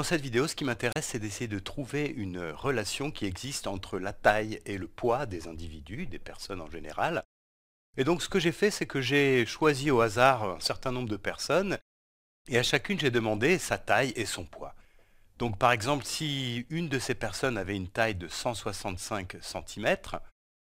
Dans cette vidéo, ce qui m'intéresse, c'est d'essayer de trouver une relation qui existe entre la taille et le poids des individus, des personnes en général. Et donc ce que j'ai fait, c'est que j'ai choisi au hasard un certain nombre de personnes, et à chacune j'ai demandé sa taille et son poids. Donc par exemple, si une de ces personnes avait une taille de 165 cm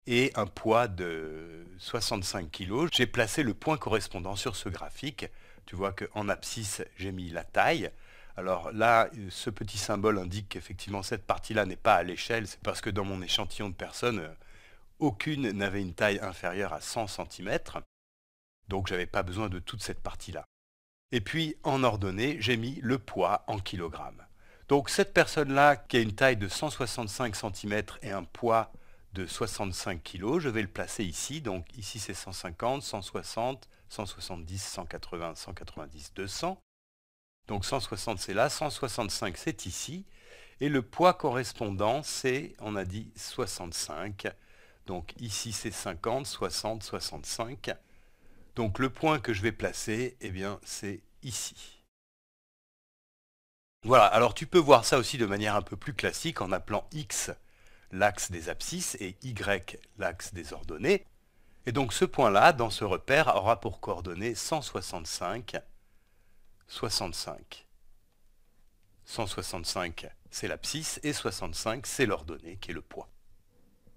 et un poids de 65 kg, j'ai placé le point correspondant sur ce graphique. Tu vois qu'en abscisse, j'ai mis la taille, alors là, ce petit symbole indique qu'effectivement cette partie-là n'est pas à l'échelle, c'est parce que dans mon échantillon de personnes, euh, aucune n'avait une taille inférieure à 100 cm, donc j'avais pas besoin de toute cette partie-là. Et puis en ordonnée, j'ai mis le poids en kilogrammes. Donc cette personne-là qui a une taille de 165 cm et un poids de 65 kg, je vais le placer ici. Donc ici c'est 150, 160, 170, 180, 190, 200. Donc 160 c'est là, 165 c'est ici, et le poids correspondant c'est, on a dit 65, donc ici c'est 50, 60, 65. Donc le point que je vais placer, eh bien c'est ici. Voilà, alors tu peux voir ça aussi de manière un peu plus classique en appelant x l'axe des abscisses et y l'axe des ordonnées. Et donc ce point-là, dans ce repère, aura pour coordonnées 165 65. 165, c'est l'abscisse, et 65, c'est l'ordonnée, qui est le poids.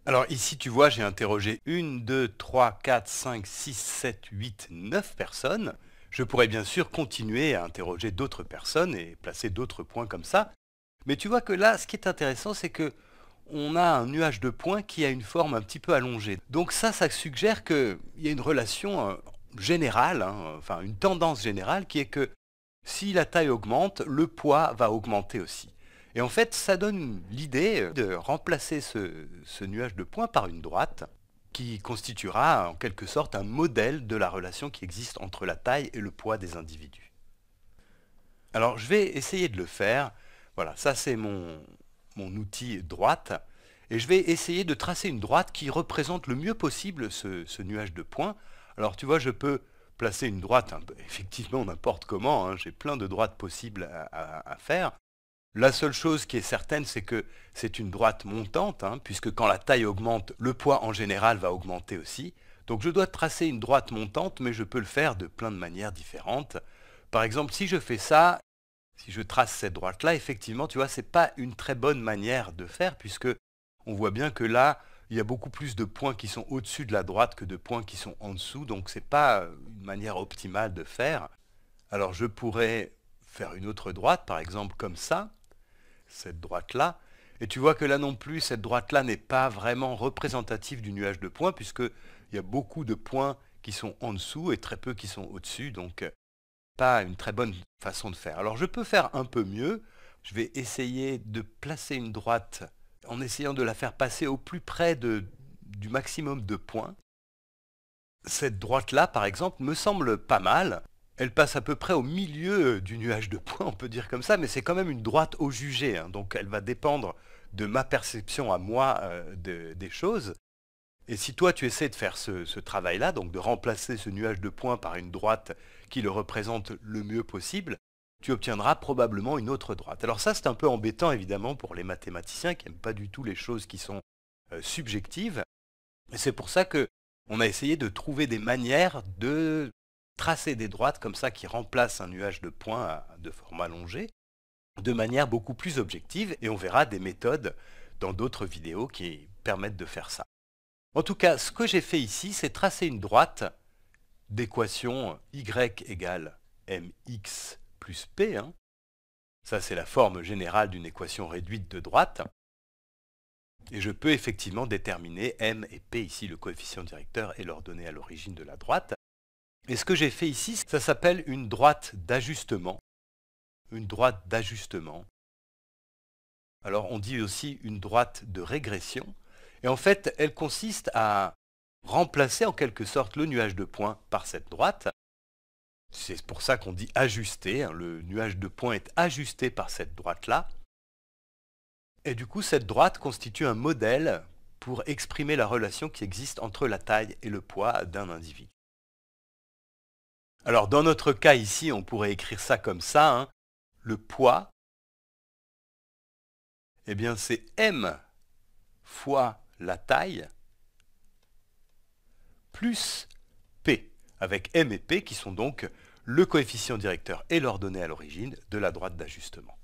Alors ici, tu vois, j'ai interrogé 1, 2, 3, 4, 5, 6, 7, 8, 9 personnes. Je pourrais bien sûr continuer à interroger d'autres personnes et placer d'autres points comme ça. Mais tu vois que là, ce qui est intéressant, c'est que on a un nuage de points qui a une forme un petit peu allongée. Donc ça, ça suggère qu'il y a une relation euh, générale, hein, enfin une tendance générale, qui est que si la taille augmente, le poids va augmenter aussi. Et en fait, ça donne l'idée de remplacer ce, nuage de points par une droite qui constituera en quelque sorte un modèle de la relation qui existe entre la taille et le poids des individus. Alors je vais essayer de le faire. Voilà, ça c'est mon, mon outil droite. Et je vais essayer de tracer une droite qui représente le mieux possible ce nuage de points. Alors tu vois, je peux placer une droite effectivement n'importe comment, hein, j'ai plein de droites possibles à, faire. La seule chose qui est certaine, c'est que c'est une droite montante, hein, puisque quand la taille augmente, le poids en général va augmenter aussi. Donc je dois tracer une droite montante, mais je peux le faire de plein de manières différentes. Par exemple, si je fais ça, si je trace cette droite-là, effectivement, tu vois, n'est pas une très bonne manière de faire, puisque on voit bien que là, il y a beaucoup plus de points qui sont au-dessus de la droite que de points qui sont en dessous, donc ce n'est pas euh, une manière optimale de faire. Alors je pourrais faire une autre droite, par exemple comme ça, cette droite-là, et tu vois que là non plus, cette droite-là n'est pas vraiment représentative du nuage de points, puisqu'il y a beaucoup de points qui sont en dessous et très peu qui sont au-dessus, donc euh, pas une très bonne façon de faire. Alors je peux faire un peu mieux, je vais essayer de placer une droite en essayant de la faire passer au plus près du maximum de points. Cette droite-là, par exemple, me semble pas mal. Elle passe à peu près au milieu du nuage de points, on peut dire comme ça, mais c'est quand même une droite au jugé, hein. donc elle va dépendre de ma perception à moi euh, des choses. Et si toi tu essaies de faire ce travail-là, donc de remplacer ce nuage de points par une droite qui le représente le mieux possible, tu obtiendras probablement une autre droite. Alors ça, c'est un peu embêtant, évidemment, pour les mathématiciens qui n'aiment pas du tout les choses qui sont euh, subjectives. subjectives. C'est pour ça que on a essayé de trouver des manières de tracer des droites comme ça qui remplacent un nuage de points de forme allongée de manière beaucoup plus objective et on verra des méthodes dans d'autres vidéos qui permettent de faire ça. En tout cas, ce que j'ai fait ici, c'est tracer une droite d'équation y égale mx plus P. Hein. Ça, c'est la forme générale d'une équation réduite de droite. Et je peux effectivement déterminer M et P, ici le coefficient directeur, et l'ordonnée à l'origine de la droite. Et ce que j'ai fait ici, ça s'appelle une droite d'ajustement. Une droite d'ajustement. Alors on dit aussi une droite de régression. Et en fait, elle consiste à remplacer en quelque sorte le nuage de points par cette droite. C'est pour ça qu'on dit ajuster, hein, le nuage de points est ajusté par cette droite-là. Et du coup, cette droite constitue un modèle pour exprimer la relation qui existe entre la taille et le poids d'un individu. Alors dans notre cas ici, on pourrait écrire ça comme ça. Hein. Le poids, eh bien c'est m fois la taille plus p, avec m et p qui sont donc le coefficient directeur est l'ordonnée à l'origine de la droite d'ajustement.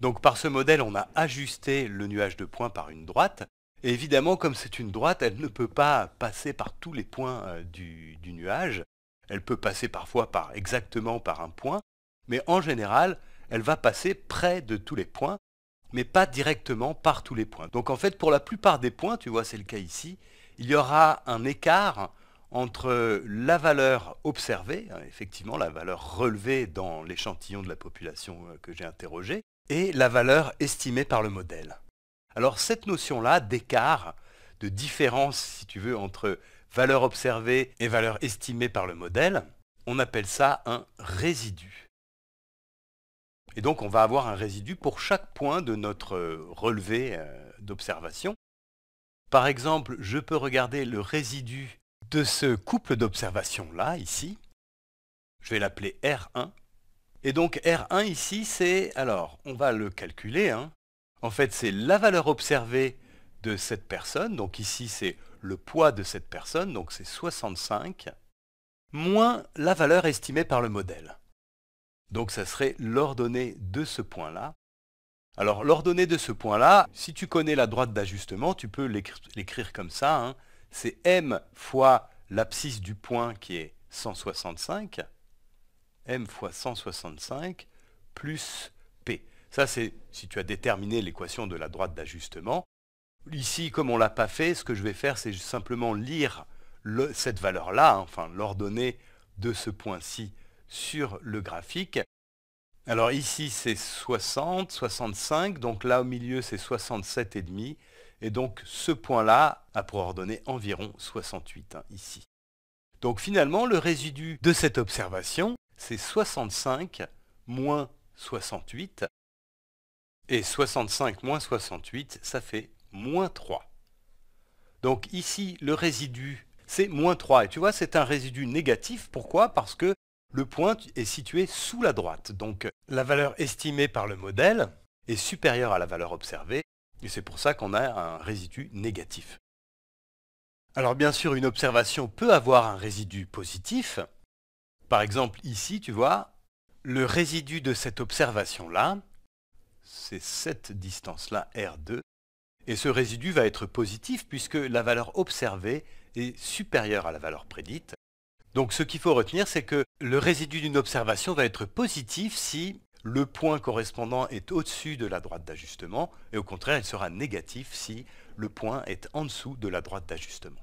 Donc par ce modèle, on a ajusté le nuage de points par une droite. évidemment, comme c'est une droite, elle ne peut pas passer par tous les points euh, du, du, nuage. Elle peut passer parfois par exactement par un point, mais en général, elle va passer près de tous les points, mais pas directement par tous les points. Donc en fait, pour la plupart des points, tu vois, c'est le cas ici, il y aura un écart entre la valeur observée, hein, effectivement la valeur relevée dans l'échantillon de la population euh, que j'ai interrogée, et la valeur estimée par le modèle. Alors cette notion-là d'écart, de différence, si tu veux, entre valeur observée et valeur estimée par le modèle, on appelle ça un résidu. Et donc on va avoir un résidu pour chaque point de notre euh, relevé euh, d'observation. Par exemple, je peux regarder le résidu de ce couple d'observations-là, ici, je vais l'appeler R1. Et donc R1 ici, c'est, alors, on va le calculer. Hein. En fait, c'est la valeur observée de cette personne. Donc ici, c'est le poids de cette personne, donc c'est 65, moins la valeur estimée par le modèle. Donc ça serait l'ordonnée de ce point-là. Alors l'ordonnée de ce point-là, si tu connais la droite d'ajustement, tu peux l'écrire comme ça. Hein c'est m fois l'abscisse du point qui est 165, m fois 165 plus p. Ça, c'est si tu as déterminé l'équation de la droite d'ajustement. Ici, comme on ne l'a pas fait, ce que je vais faire, c'est simplement lire cette valeur-là, hein, enfin l'ordonnée de ce point-ci sur le graphique. Alors ici, c'est 60, 65, donc là au milieu, c'est 67,5, et donc ce point-là a pour ordonnée environ 68 hein, ici. Donc finalement, le résidu de cette observation, c'est 65 moins 68. Et 65 moins 68, ça fait moins 3. Donc ici, le résidu, c'est moins 3. Et tu vois, c'est un résidu négatif. Pourquoi Parce que le point est situé sous la droite. Donc la valeur estimée par le modèle est supérieure à la valeur observée. Et c'est pour ça qu'on a un résidu négatif. Alors bien sûr, une observation peut avoir un résidu positif. Par exemple, ici, tu vois, le résidu de cette observation-là, c'est cette distance-là, R2, et ce résidu va être positif puisque la valeur observée est supérieure à la valeur prédite. Donc ce qu'il faut retenir, c'est que le résidu d'une observation va être positif si le point correspondant est au-dessus de la droite d'ajustement, et au contraire, il sera négatif si le point est en dessous de la droite d'ajustement.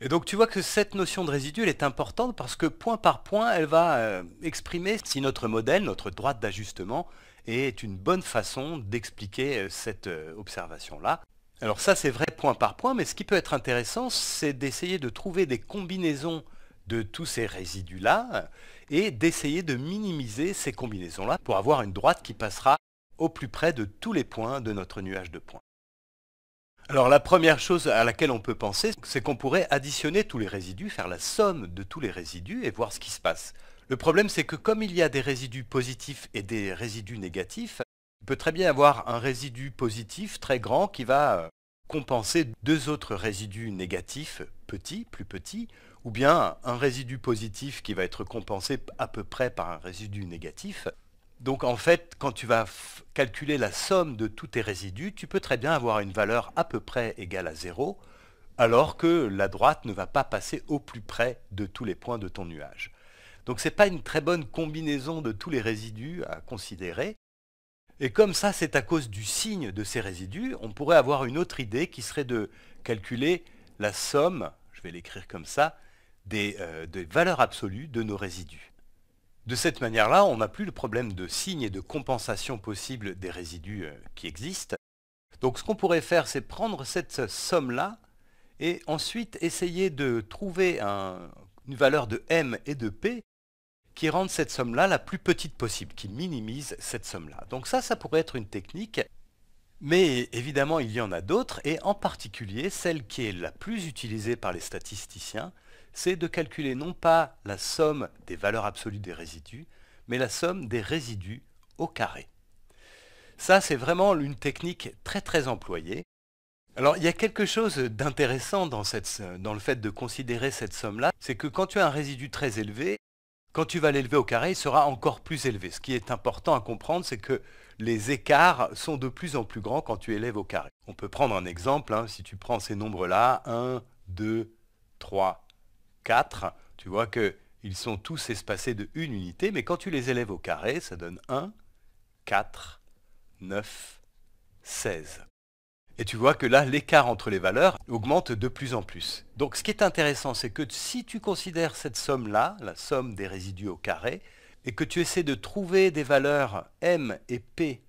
Et donc tu vois que cette notion de résidu est importante parce que point par point, elle va euh, exprimer si notre modèle, notre droite d'ajustement, est une bonne façon d'expliquer euh, cette euh, observation-là. Alors ça c'est vrai point par point, mais ce qui peut être intéressant, c'est d'essayer de trouver des combinaisons de tous ces résidus-là et d'essayer de minimiser ces combinaisons-là pour avoir une droite qui passera au plus près de tous les points de notre nuage de points. Alors la première chose à laquelle on peut penser, c'est qu'on pourrait additionner tous les résidus, faire la somme de tous les résidus et voir ce qui se passe. Le problème c'est que comme il y a des résidus positifs et des résidus négatifs, il peut très bien avoir un résidu positif très grand qui va compenser deux autres résidus négatifs petits, plus petits, ou bien un résidu positif qui va être compensé à peu près par un résidu négatif. Donc en fait, quand tu vas calculer la somme de tous tes résidus, tu peux très bien avoir une valeur à peu près égale à 0, alors que la droite ne va pas passer au plus près de tous les points de ton nuage. Donc ce n'est pas une très bonne combinaison de tous les résidus à considérer. Et comme ça, c'est à cause du signe de ces résidus, on pourrait avoir une autre idée qui serait de calculer la somme, je vais l'écrire comme ça, euh, des, valeurs absolues de nos résidus. De cette manière-là, on n'a plus le problème de signe et de compensation possible des résidus euh, qui existent. Donc ce qu'on pourrait faire, c'est prendre cette somme-là et ensuite essayer de trouver une valeur de m et de p qui rendent cette somme-là la plus petite possible, qui minimise cette somme-là. Donc ça, ça pourrait être une technique, mais évidemment, il y en a d'autres, et en particulier celle qui est la plus utilisée par les statisticiens, c'est de calculer non pas la somme des valeurs absolues des résidus, mais la somme des résidus au carré. Ça, c'est vraiment une technique très très employée. Alors, il y a quelque chose d'intéressant dans, le fait de considérer cette somme-là, c'est que quand tu as un résidu très élevé, quand tu vas l'élever au carré, il sera encore plus élevé. Ce qui est important à comprendre, c'est que les écarts sont de plus en plus grands quand tu élèves au carré. On peut prendre un exemple, hein. si tu prends ces nombres-là, 1, 2, 3, 4, tu vois qu'ils sont tous espacés de une unité, mais quand tu les élèves au carré, ça donne 1, 4, 9, 16. Et tu vois que là, l'écart entre les valeurs augmente de plus en plus. Donc ce qui est intéressant, c'est que si tu considères cette somme-là, la somme des résidus au carré, et que tu essaies de trouver des valeurs m et p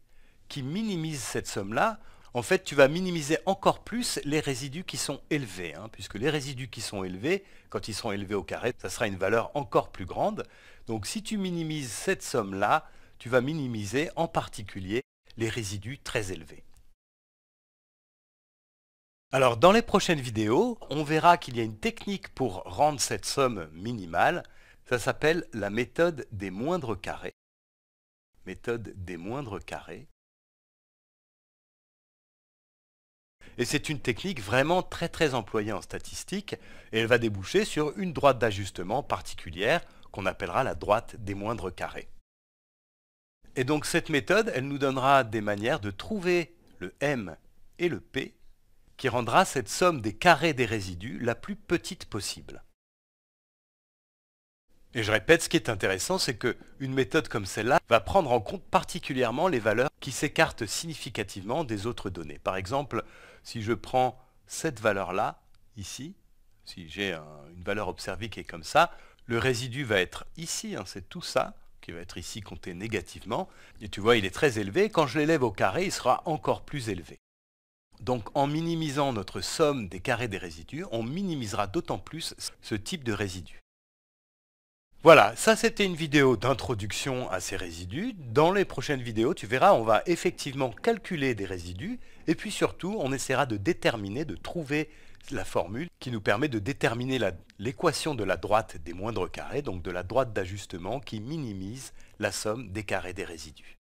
qui minimisent cette somme-là, en fait, tu vas minimiser encore plus les résidus qui sont élevés, hein, puisque les résidus qui sont élevés, quand ils sont élevés au carré, ça sera une valeur encore plus grande. Donc si tu minimises cette somme-là, tu vas minimiser en particulier les résidus très élevés. Alors dans les prochaines vidéos, on verra qu'il y a une technique pour rendre cette somme minimale. Ça s'appelle la méthode des moindres carrés. Méthode des moindres carrés. Et c'est une technique vraiment très très employée en statistique et elle va déboucher sur une droite d'ajustement particulière qu'on appellera la droite des moindres carrés. Et donc cette méthode, elle nous donnera des manières de trouver le m et le p qui rendra cette somme des carrés des résidus la plus petite possible. Et je répète, ce qui est intéressant, c'est qu'une méthode comme celle-là va prendre en compte particulièrement les valeurs qui s'écarte significativement des autres données. Par exemple, si je prends cette valeur-là, ici, si j'ai une valeur observée qui est comme ça, le résidu va être ici, hein, c'est tout ça qui va être ici compté négativement. Et tu vois, il est très élevé. Quand je l'élève au carré, il sera encore plus élevé. Donc en minimisant notre somme des carrés des résidus, on minimisera d'autant plus ce type de résidu. Voilà, ça c'était une vidéo d'introduction à ces résidus. Dans les prochaines vidéos, tu verras, on va effectivement calculer des résidus et puis surtout, on essaiera de déterminer, de trouver la formule qui nous permet de déterminer l'équation de la droite des moindres carrés, donc de la droite d'ajustement qui minimise la somme des carrés des résidus.